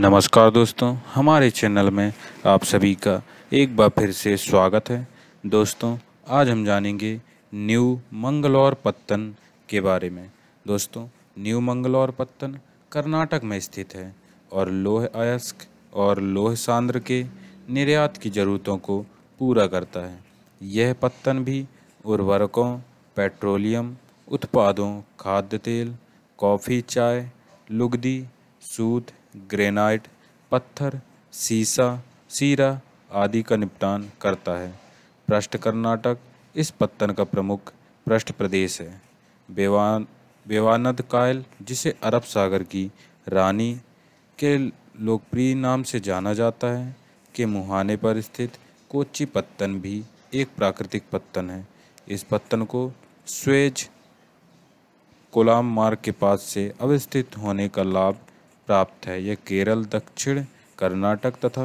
नमस्कार दोस्तों हमारे चैनल में आप सभी का एक बार फिर से स्वागत है दोस्तों आज हम जानेंगे न्यू मंगलौर पत्तन के बारे में दोस्तों न्यू मंगलौर पत्तन कर्नाटक में स्थित है और लोह अयस्क और लोह सांद्र के निर्यात की ज़रूरतों को पूरा करता है यह पत्तन भी उर्वरकों पेट्रोलियम उत्पादों खाद्य तेल कॉफ़ी चाय लुगदी सूत ग्रेनाइट पत्थर सीसा सीरा आदि का निपटान करता है पृष्ठ कर्नाटक इस पत्तन का प्रमुख पृष्ठ प्रदेश है बेवान बेवानद कायल जिसे अरब सागर की रानी के लोकप्रिय नाम से जाना जाता है के मुहाने पर स्थित कोची पत्तन भी एक प्राकृतिक पत्तन है इस पत्तन को स्वेज कोलाम मार्ग के पास से अवस्थित होने का लाभ प्राप्त है यह केरल दक्षिण कर्नाटक तथा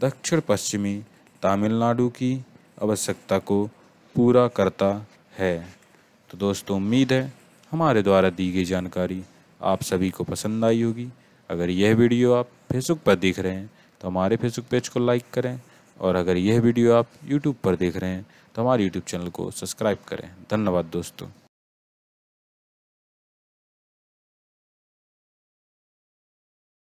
दक्षिण पश्चिमी तमिलनाडु की आवश्यकता को पूरा करता है तो दोस्तों उम्मीद है हमारे द्वारा दी गई जानकारी आप सभी को पसंद आई होगी अगर यह वीडियो आप फेसबुक पर देख रहे हैं तो हमारे फेसबुक पेज को लाइक करें और अगर यह वीडियो आप यूट्यूब पर देख रहे हैं तो हमारे यूट्यूब चैनल को सब्सक्राइब करें धन्यवाद दोस्तों